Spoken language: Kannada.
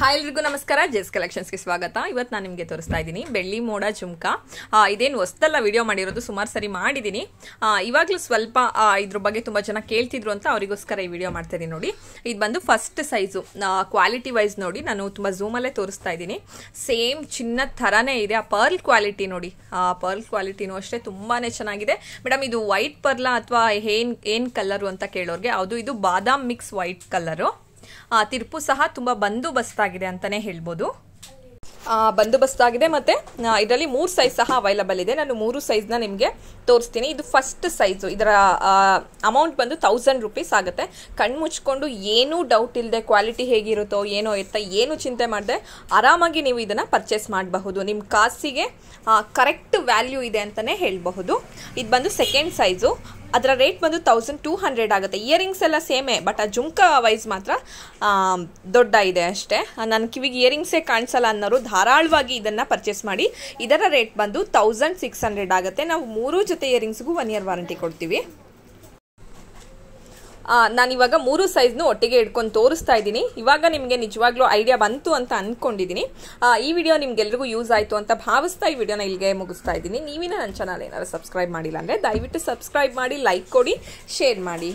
ಹಾಯ್ ಎಲ್ರಿಗೂ ನಮಸ್ಕಾರ ಜೆಸ್ ಕಲೆಕ್ಷನ್ಸ್ಗೆ ಸ್ವಾಗತ ಇವತ್ತು ನಾನು ನಿಮಗೆ ತೋರಿಸ್ತಾ ಇದ್ದೀನಿ ಬೆಳ್ಳಿ ಮೋಡ ಜುಮ್ಕಾ ಇದೇನು ಹೊಸ್ದಲ್ಲ ವಿಡಿಯೋ ಮಾಡಿರೋದು ಸುಮಾರು ಸರಿ ಮಾಡಿದ್ದೀನಿ ಇವಾಗಲೂ ಸ್ವಲ್ಪ ಇದ್ರ ಬಗ್ಗೆ ತುಂಬ ಜನ ಕೇಳ್ತಿದ್ರು ಅಂತ ಅವರಿಗೋಸ್ಕರ ಈ ವಿಡಿಯೋ ಮಾಡ್ತಾ ಇದ್ದೀನಿ ನೋಡಿ ಇದು ಬಂದು ಫಸ್ಟ್ ಸೈಜು ಕ್ವಾಲಿಟಿ ವೈಸ್ ನೋಡಿ ನಾನು ತುಂಬ ಝೂಮಲ್ಲೇ ತೋರಿಸ್ತಾ ಇದ್ದೀನಿ ಸೇಮ್ ಚಿನ್ನದ ಥರನೇ ಇದೆ ಆ ಪರ್ಲ್ ಕ್ವಾಲಿಟಿ ನೋಡಿ ಆ ಪರ್ಲ್ ಕ್ವಾಲಿಟಿನೂ ಅಷ್ಟೇ ತುಂಬಾ ಚೆನ್ನಾಗಿದೆ ಮೇಡಮ್ ಇದು ವೈಟ್ ಪರ್ಲ ಅಥವಾ ಏನ್ ಏನು ಕಲರು ಅಂತ ಕೇಳೋರಿಗೆ ಅದು ಇದು ಬಾದಾಮ್ ಮಿಕ್ಸ್ ವೈಟ್ ಕಲರು ತಿರ್ಪು ಸಹ ತುಂಬ ಬಂದೋಬಸ್ತಾಗಿದೆ ಅಂತಾನೆ ಹೇಳ್ಬೋದು ಆಗಿದೆ ಮತ್ತೆ ಇದರಲ್ಲಿ ಮೂರು ಸೈಜ್ ಸಹ ಅವೈಲಬಲ್ ಇದೆ ನಾನು ಮೂರು ಸೈಜ್ನ ನಿಮಗೆ ತೋರಿಸ್ತೀನಿ ಇದು ಫಸ್ಟ್ ಸೈಜು ಇದರ ಅಮೌಂಟ್ ಬಂದು ತೌಸಂಡ್ ರುಪೀಸ್ ಆಗುತ್ತೆ ಕಣ್ಣು ಏನೂ ಡೌಟ್ ಇಲ್ಲದೆ ಕ್ವಾಲಿಟಿ ಹೇಗಿರುತ್ತೋ ಏನೋ ಇರುತ್ತೋ ಏನು ಚಿಂತೆ ಮಾಡದೆ ಆರಾಮಾಗಿ ನೀವು ಇದನ್ನು ಪರ್ಚೇಸ್ ಮಾಡಬಹುದು ನಿಮ್ಮ ಕಾಸಿಗೆ ಕರೆಕ್ಟ್ ವ್ಯಾಲ್ಯೂ ಇದೆ ಅಂತಲೇ ಹೇಳಬಹುದು ಇದು ಬಂದು ಸೆಕೆಂಡ್ ಸೈಜು ಅದರ ರೇಟ್ ಬಂದು ತೌಸಂಡ್ ಟೂ ಹಂಡ್ರೆಡ್ ಆಗುತ್ತೆ ಇಯರಿಂಗ್ಸ್ ಎಲ್ಲ ಸೇಮೇ ಬಟ್ ಆ ಜುಮ್ಕ ವೈಸ್ ಮಾತ್ರ ದೊಡ್ಡ ಇದೆ ಅಷ್ಟೇ ನನ್ನ ಕಿವಿಗೆ ಇಯರಿಂಗ್ಸೇ ಕಾಣಿಸಲ್ಲ ಅನ್ನೋರು ಧಾರಾಳವಾಗಿ ಇದನ್ನು ಪರ್ಚೇಸ್ ಮಾಡಿ ಇದರ ರೇಟ್ ಬಂದು ತೌಸಂಡ್ ಸಿಕ್ಸ್ ಹಂಡ್ರೆಡ್ ಆಗುತ್ತೆ ನಾವು ಮೂರೂ ಜೊತೆ ಇಯರಿಂಗ್ಸ್ಗೂ ಒನ್ ಇಯರ್ ವಾರಂಟಿ ಕೊಡ್ತೀವಿ ನಾನು ಇವಾಗ ಮೂರು ಸೈಜ್ನು ಒಟ್ಟಿಗೆ ಇಟ್ಕೊಂಡು ತೋರಿಸ್ತಾ ಇದ್ದೀನಿ ಇವಾಗ ನಿಮಗೆ ನಿಜವಾಗ್ಲೂ ಐಡಿಯಾ ಬಂತು ಅಂತ ಅಂದ್ಕೊಂಡಿದ್ದೀನಿ ಈ ವಿಡಿಯೋ ನಿಮ್ಗೆಲ್ರಿಗೂ ಯೂಸ್ ಆಯಿತು ಅಂತ ಭಾವಿಸ್ತಾ ಈ ವಿಡಿಯೋನ ಇಲ್ಲಿಗೆ ಮುಗಿಸ್ತಾ ಇದ್ದೀನಿ ನೀವಿನ ನನ್ನ ಚಾನಲ್ ಏನಾದ್ರು ಸಬ್ಸ್ಕ್ರೈಬ್ ಮಾಡಿಲ್ಲ ಅಂದರೆ ದಯವಿಟ್ಟು ಸಬ್ಸ್ಕ್ರೈಬ್ ಮಾಡಿ ಲೈಕ್ ಕೊಡಿ ಶೇರ್ ಮಾಡಿ